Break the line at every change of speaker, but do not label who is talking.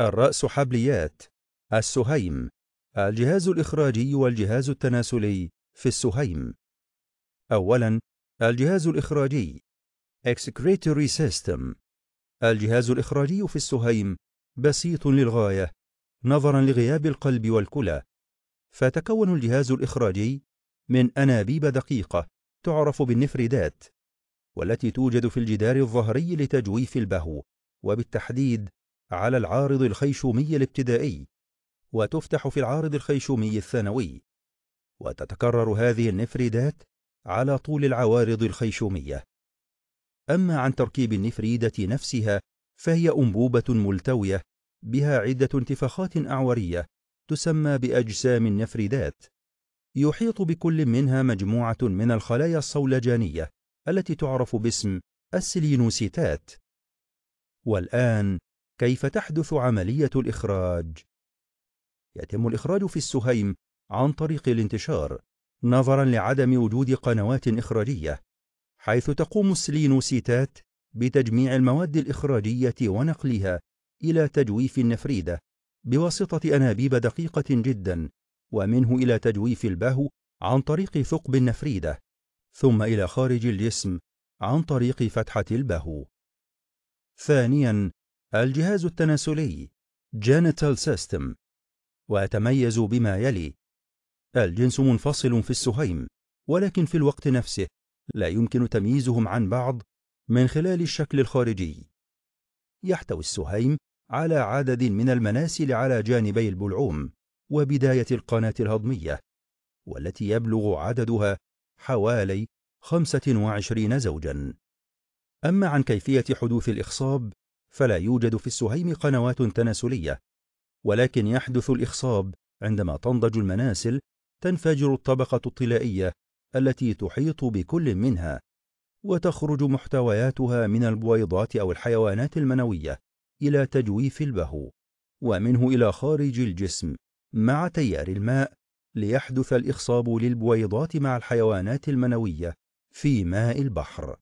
الرأس حبليات السهيم الجهاز الإخراجي والجهاز التناسلي في السهيم أولاً الجهاز الإخراجي excretory system الجهاز الإخراجي في السهيم بسيط للغاية نظراً لغياب القلب والكلى فتكون الجهاز الإخراجي من أنابيب دقيقة تعرف بالنفريدات والتي توجد في الجدار الظهري لتجويف البهو وبالتحديد على العارض الخيشومي الابتدائي وتفتح في العارض الخيشومي الثانوي وتتكرر هذه النفريدات على طول العوارض الخيشومية أما عن تركيب النفريدة نفسها فهي أنبوبة ملتوية بها عدة انتفاخات أعورية تسمى بأجسام النفريدات يحيط بكل منها مجموعة من الخلايا الصولجانية التي تعرف باسم السلينوسيتات والآن كيف تحدث عملية الإخراج؟ يتم الإخراج في السهيم عن طريق الانتشار نظرا لعدم وجود قنوات إخراجية حيث تقوم السلينوسيتات بتجميع المواد الإخراجية ونقلها إلى تجويف النفريدة بواسطة أنابيب دقيقة جدا ومنه إلى تجويف البهو عن طريق ثقب النفريدة ثم إلى خارج الجسم عن طريق فتحة البهو ثانيا الجهاز التناسلي Genital System ويتميز بما يلي الجنس منفصل في السهيم ولكن في الوقت نفسه لا يمكن تمييزهم عن بعض من خلال الشكل الخارجي يحتوي السهيم على عدد من المناسل على جانبي البلعوم وبداية القناة الهضمية والتي يبلغ عددها حوالي 25 زوجا أما عن كيفية حدوث الإخصاب فلا يوجد في السهيم قنوات تناسلية ولكن يحدث الإخصاب عندما تنضج المناسل تنفجر الطبقة الطلائية التي تحيط بكل منها وتخرج محتوياتها من البويضات أو الحيوانات المنوية إلى تجويف البهو ومنه إلى خارج الجسم مع تيار الماء ليحدث الإخصاب للبويضات مع الحيوانات المنوية في ماء البحر